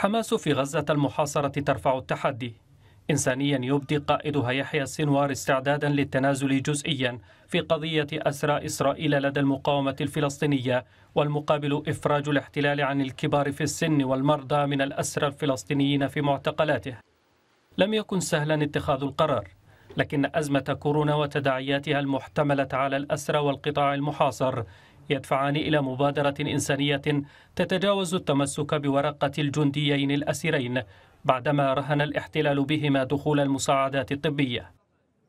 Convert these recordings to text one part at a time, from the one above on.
حماس في غزة المحاصرة ترفع التحدي إنسانيا يبدي قائدها يحيى السنوار استعدادا للتنازل جزئيا في قضية أسرى إسرائيل لدى المقاومة الفلسطينية والمقابل إفراج الاحتلال عن الكبار في السن والمرضى من الأسرى الفلسطينيين في معتقلاته لم يكن سهلا اتخاذ القرار لكن أزمة كورونا وتداعياتها المحتملة على الأسرى والقطاع المحاصر يدفعان إلى مبادرة إنسانية تتجاوز التمسك بورقة الجنديين الأسيرين بعدما رهن الاحتلال بهما دخول المساعدات الطبية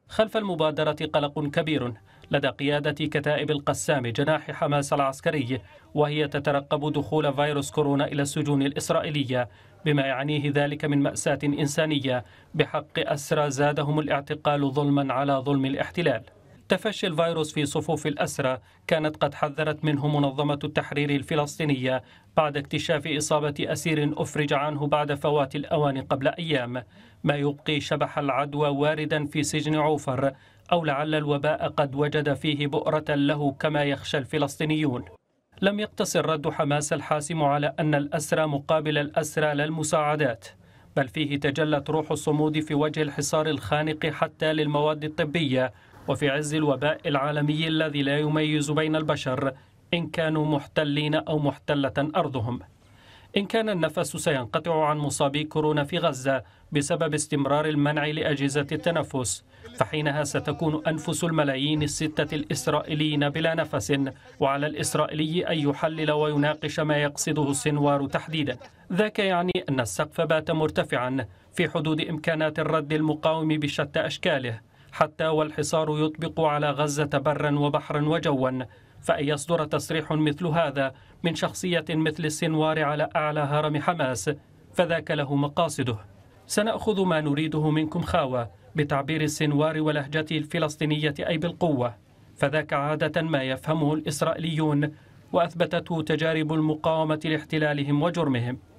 خلف المبادرة قلق كبير لدى قيادة كتائب القسام جناح حماس العسكري وهي تترقب دخول فيروس كورونا إلى السجون الإسرائيلية بما يعنيه ذلك من مأساة إنسانية بحق أسرى زادهم الاعتقال ظلما على ظلم الاحتلال تفشي الفيروس في صفوف الأسرى كانت قد حذرت منه منظمة التحرير الفلسطينية بعد اكتشاف إصابة أسير أفرج عنه بعد فوات الأوان قبل أيام ما يبقي شبح العدوى واردا في سجن عوفر أو لعل الوباء قد وجد فيه بؤرة له كما يخشى الفلسطينيون لم يقتصر رد حماس الحاسم على أن الأسرى مقابل الأسرى لا المساعدات بل فيه تجلت روح الصمود في وجه الحصار الخانق حتى للمواد الطبية وفي عز الوباء العالمي الذي لا يميز بين البشر إن كانوا محتلين أو محتلة أرضهم إن كان النفس سينقطع عن مصابي كورونا في غزة بسبب استمرار المنع لأجهزة التنفس فحينها ستكون أنفس الملايين الستة الإسرائيليين بلا نفس وعلى الإسرائيلي أن يحلل ويناقش ما يقصده السنوار تحديدا ذاك يعني أن السقف بات مرتفعا في حدود إمكانات الرد المقاوم بشتى أشكاله حتى والحصار يطبق على غزة برا وبحرا وجوا فأن يصدر تصريح مثل هذا من شخصية مثل السنوار على أعلى هرم حماس فذاك له مقاصده سنأخذ ما نريده منكم خاوة بتعبير السنوار ولهجته الفلسطينية أي بالقوة فذاك عادة ما يفهمه الإسرائيليون وأثبتته تجارب المقاومة لاحتلالهم وجرمهم